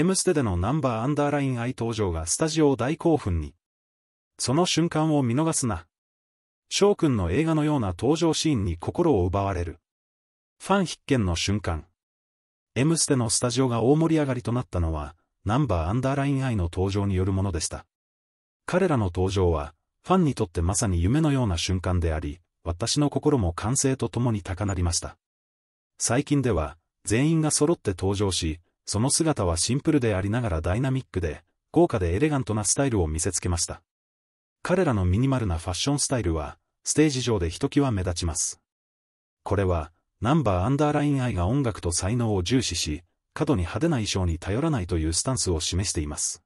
M ステでのナンバーアンダーライン愛登場がスタジオ大興奮に。その瞬間を見逃すな。翔くんの映画のような登場シーンに心を奪われる。ファン必見の瞬間。エムステのスタジオが大盛り上がりとなったのは、ナンバーアンダーライン愛の登場によるものでした。彼らの登場は、ファンにとってまさに夢のような瞬間であり、私の心も歓声とともに高鳴りました。最近では、全員が揃って登場し、その姿はシンプルでありながらダイナミックで、豪華でエレガントなスタイルを見せつけました。彼らのミニマルなファッションスタイルは、ステージ上でひときわ目立ちます。これは、ナンバーアンダーライン愛が音楽と才能を重視し、過度に派手な衣装に頼らないというスタンスを示しています。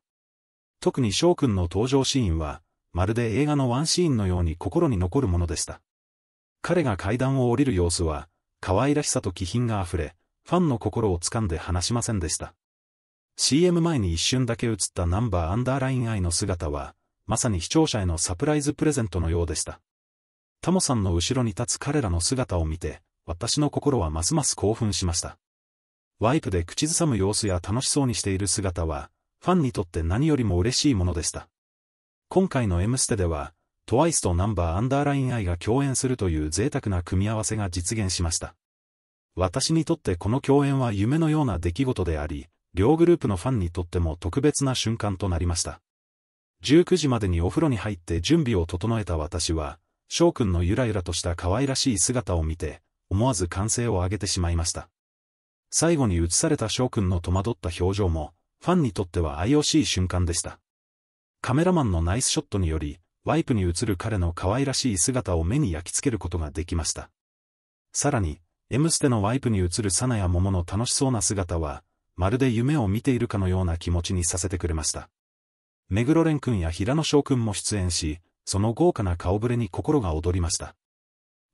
特に翔くんの登場シーンは、まるで映画のワンシーンのように心に残るものでした。彼が階段を降りる様子は、可愛らしさと気品があふれ、ファンの心をつかんで話しませんでした。CM 前に一瞬だけ映ったナンバーアンダーライン愛の姿は、まさに視聴者へのサプライズプレゼントのようでした。タモさんの後ろに立つ彼らの姿を見て、私の心はますます興奮しました。ワイプで口ずさむ様子や楽しそうにしている姿は、ファンにとって何よりも嬉しいものでした。今回の M ステでは、トワイスとナンバーアンダーライン愛が共演するという贅沢な組み合わせが実現しました。私にとってこの共演は夢のような出来事であり、両グループのファンにとっても特別な瞬間となりました。19時までにお風呂に入って準備を整えた私は、翔くんのゆらゆらとした可愛らしい姿を見て、思わず歓声を上げてしまいました。最後に映された翔くんの戸惑った表情も、ファンにとっては愛おしい瞬間でした。カメラマンのナイスショットにより、ワイプに映る彼の可愛らしい姿を目に焼き付けることができました。さらに、エムステのワイプに映るサナや桃の楽しそうな姿は、まるで夢を見ているかのような気持ちにさせてくれました。目黒ン君や平野翔君も出演し、その豪華な顔ぶれに心が躍りました。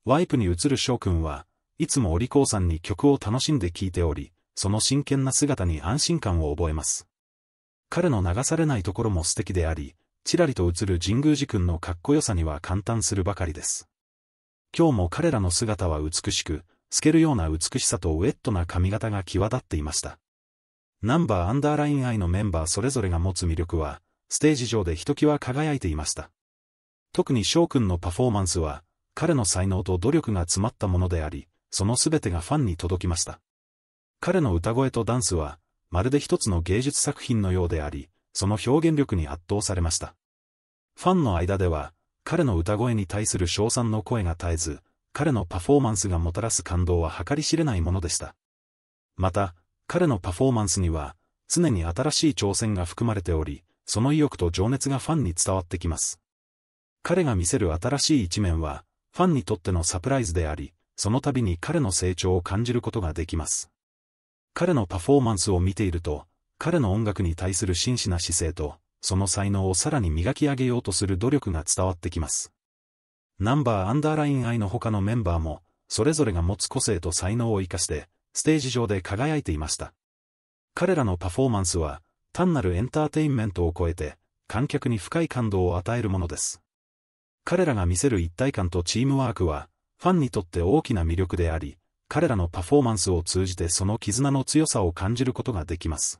ワイプに映る翔君は、いつもお利口さんに曲を楽しんで聴いており、その真剣な姿に安心感を覚えます。彼の流されないところも素敵であり、ちらりと映る神宮寺君のかっこよさには感嘆するばかりです。今日も彼らの姿は美しく、透けるような美しさとウェットな髪型が際立っていました。ナンバーアンダーラインアイのメンバーそれぞれが持つ魅力は、ステージ上でひときわ輝いていました。特に翔くんのパフォーマンスは、彼の才能と努力が詰まったものであり、その全てがファンに届きました。彼の歌声とダンスは、まるで一つの芸術作品のようであり、その表現力に圧倒されました。ファンの間では、彼の歌声に対する称賛の声が絶えず、彼のパフォーマンスがもたらす感動は計り知れないものでした。また、彼のパフォーマンスには、常に新しい挑戦が含まれており、その意欲と情熱がファンに伝わってきます。彼が見せる新しい一面は、ファンにとってのサプライズであり、その度に彼の成長を感じることができます。彼のパフォーマンスを見ていると、彼の音楽に対する真摯な姿勢と、その才能をさらに磨き上げようとする努力が伝わってきます。ナンバーアンダーライン I の他のメンバーも、それぞれが持つ個性と才能を生かして、ステージ上で輝いていました。彼らのパフォーマンスは、単なるエンターテインメントを超えて、観客に深い感動を与えるものです。彼らが見せる一体感とチームワークは、ファンにとって大きな魅力であり、彼らのパフォーマンスを通じてその絆の強さを感じることができます。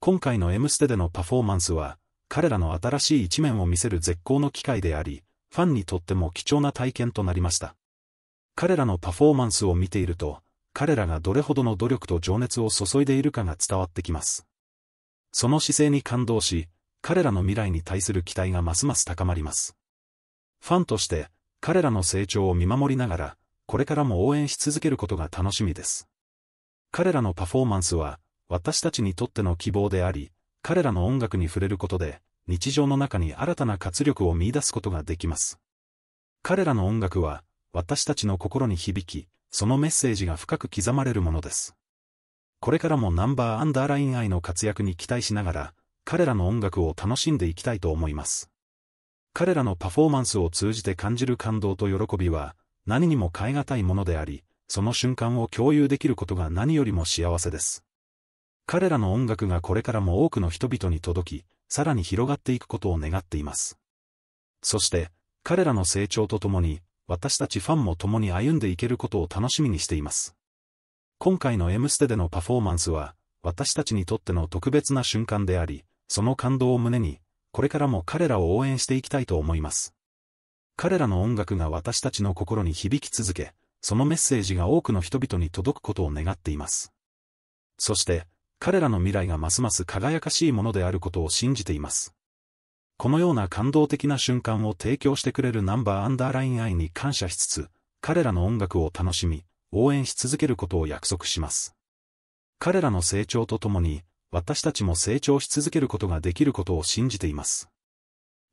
今回の M ステでのパフォーマンスは、彼らの新しい一面を見せる絶好の機会であり、ファンにとっても貴重な体験となりました。彼らのパフォーマンスを見ていると、彼らがどれほどの努力と情熱を注いでいるかが伝わってきます。その姿勢に感動し、彼らの未来に対する期待がますます高まります。ファンとして、彼らの成長を見守りながら、これからも応援し続けることが楽しみです。彼らのパフォーマンスは、私たちにとっての希望であり、彼らの音楽に触れることで、日常の中に新たな活力を見出すことができます。彼らの音楽は、私たちの心に響き、そのメッセージが深く刻まれるものです。これからもナンバーアンダーライン愛の活躍に期待しながら、彼らの音楽を楽しんでいきたいと思います。彼らのパフォーマンスを通じて感じる感動と喜びは、何にも代え難いものであり、その瞬間を共有できることが何よりも幸せです。彼らの音楽がこれからも多くの人々に届き、さらに広がっていくことを願っています。そして、彼らの成長とともに、私たちファンも共に歩んでいけることを楽しみにしています。今回の M ステでのパフォーマンスは、私たちにとっての特別な瞬間であり、その感動を胸に、これからも彼らを応援していきたいと思います。彼らの音楽が私たちの心に響き続け、そのメッセージが多くの人々に届くことを願っています。そして、彼らの未来がますます輝かしいものであることを信じています。このような感動的な瞬間を提供してくれるナンバーアンダーライン愛に感謝しつつ、彼らの音楽を楽しみ、応援し続けることを約束します。彼らの成長とともに、私たちも成長し続けることができることを信じています。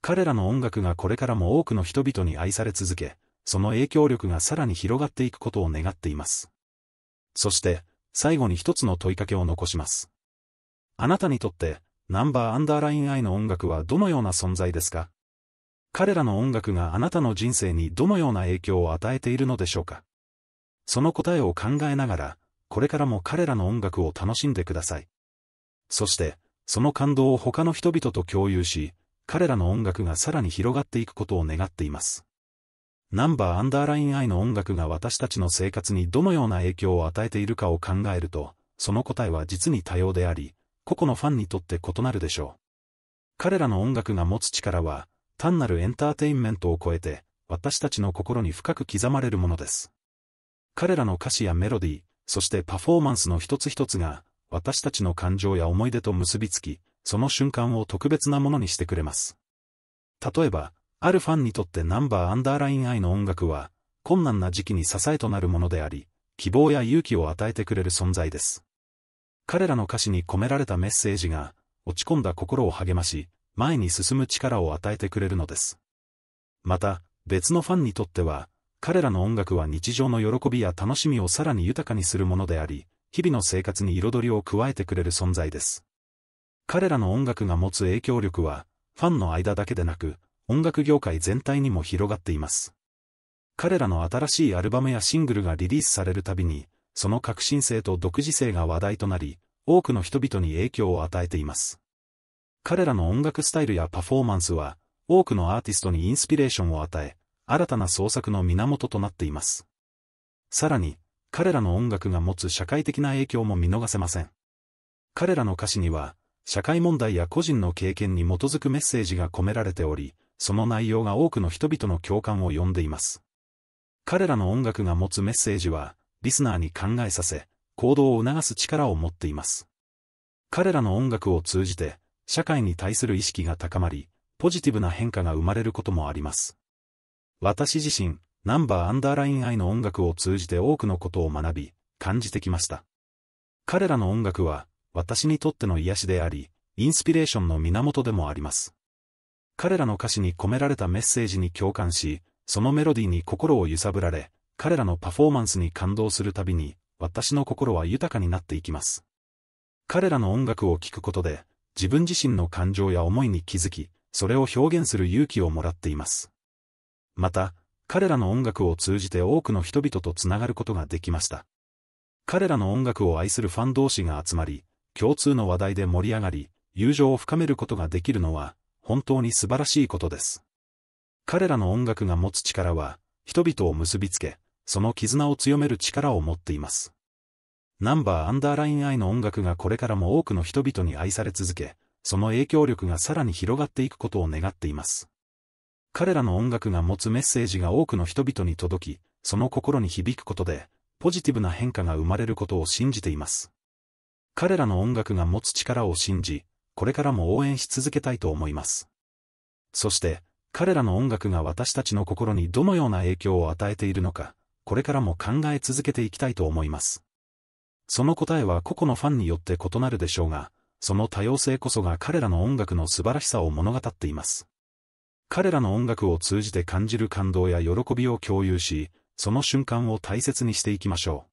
彼らの音楽がこれからも多くの人々に愛され続け、その影響力がさらに広がっていくことを願っています。そして、最後に一つの問いかけを残します。あなたにとって、ナンバーアンダーラインイの音楽はどのような存在ですか彼らの音楽があなたの人生にどのような影響を与えているのでしょうかその答えを考えながら、これからも彼らの音楽を楽しんでください。そして、その感動を他の人々と共有し、彼らの音楽がさらに広がっていくことを願っています。ナンバーアンダーライン I の音楽が私たちの生活にどのような影響を与えているかを考えると、その答えは実に多様であり、個々のファンにとって異なるでしょう。彼らの音楽が持つ力は、単なるエンターテインメントを超えて、私たちの心に深く刻まれるものです。彼らの歌詞やメロディー、そしてパフォーマンスの一つ一つが、私たちの感情や思い出と結びつき、その瞬間を特別なものにしてくれます。例えば、あるファンにとってナンバーアンダーライン愛の音楽は、困難な時期に支えとなるものであり、希望や勇気を与えてくれる存在です。彼らの歌詞に込められたメッセージが、落ち込んだ心を励まし、前に進む力を与えてくれるのです。また、別のファンにとっては、彼らの音楽は日常の喜びや楽しみをさらに豊かにするものであり、日々の生活に彩りを加えてくれる存在です。彼らの音楽が持つ影響力は、ファンの間だけでなく、音楽業界全体にも広がっています。彼らの新しいアルバムやシングルがリリースされるたびに、その革新性と独自性が話題となり、多くの人々に影響を与えています。彼らの音楽スタイルやパフォーマンスは、多くのアーティストにインスピレーションを与え、新たな創作の源となっています。さらに、彼らの音楽が持つ社会的な影響も見逃せません。彼らの歌詞には、社会問題や個人の経験に基づくメッセージが込められており、その内容が多くの人々の共感を呼んでいます。彼らの音楽が持つメッセージは、リスナーに考えさせ、行動を促す力を持っています。彼らの音楽を通じて、社会に対する意識が高まり、ポジティブな変化が生まれることもあります。私自身、ナンバーアンダーライン愛の音楽を通じて多くのことを学び、感じてきました。彼らの音楽は、私にとっての癒しであり、インスピレーションの源でもあります。彼らの歌詞に込められたメッセージに共感し、そのメロディーに心を揺さぶられ、彼らのパフォーマンスに感動するたびに、私の心は豊かになっていきます。彼らの音楽を聴くことで、自分自身の感情や思いに気づき、それを表現する勇気をもらっています。また、彼らの音楽を通じて多くの人々とつながることができました。彼らの音楽を愛するファン同士が集まり、共通の話題で盛り上がり、友情を深めることができるのは、本当に素晴らしいことです。彼らの音楽が持つ力は、人々を結びつけ、その絆を強める力を持っています。ナンバーアンダーラインアイの音楽がこれからも多くの人々に愛され続け、その影響力がさらに広がっていくことを願っています。彼らの音楽が持つメッセージが多くの人々に届き、その心に響くことで、ポジティブな変化が生まれることを信じています。彼らの音楽が持つ力を信じ、これからも応援し続けたいと思います。そして、彼らの音楽が私たちの心にどのような影響を与えているのか、これからも考え続けていきたいと思います。その答えは個々のファンによって異なるでしょうが、その多様性こそが彼らの音楽の素晴らしさを物語っています。彼らの音楽を通じて感じる感動や喜びを共有し、その瞬間を大切にしていきましょう。